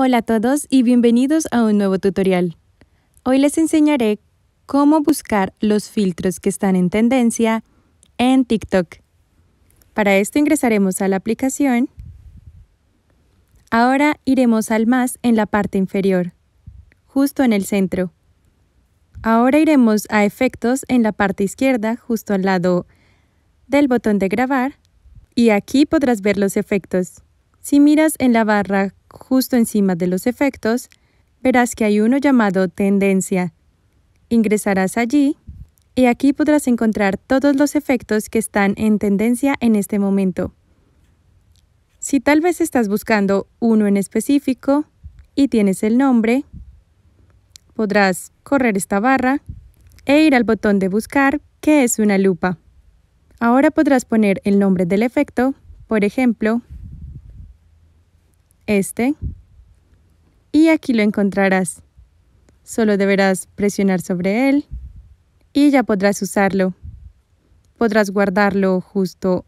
Hola a todos y bienvenidos a un nuevo tutorial. Hoy les enseñaré cómo buscar los filtros que están en tendencia en TikTok. Para esto ingresaremos a la aplicación. Ahora iremos al más en la parte inferior, justo en el centro. Ahora iremos a efectos en la parte izquierda, justo al lado del botón de grabar. Y aquí podrás ver los efectos. Si miras en la barra justo encima de los efectos, verás que hay uno llamado Tendencia. Ingresarás allí y aquí podrás encontrar todos los efectos que están en tendencia en este momento. Si tal vez estás buscando uno en específico y tienes el nombre, podrás correr esta barra e ir al botón de buscar, que es una lupa. Ahora podrás poner el nombre del efecto, por ejemplo, este, y aquí lo encontrarás. Solo deberás presionar sobre él y ya podrás usarlo. Podrás guardarlo justo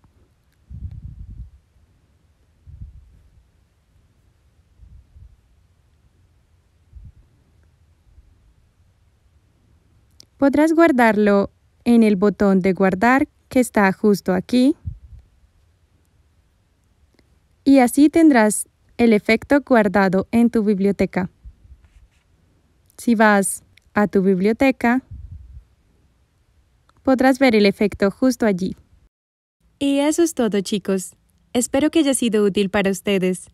podrás guardarlo en el botón de guardar que está justo aquí. Y así tendrás el efecto guardado en tu biblioteca. Si vas a tu biblioteca, podrás ver el efecto justo allí. Y eso es todo chicos. Espero que haya sido útil para ustedes.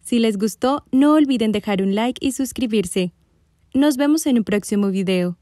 Si les gustó, no olviden dejar un like y suscribirse. Nos vemos en un próximo video.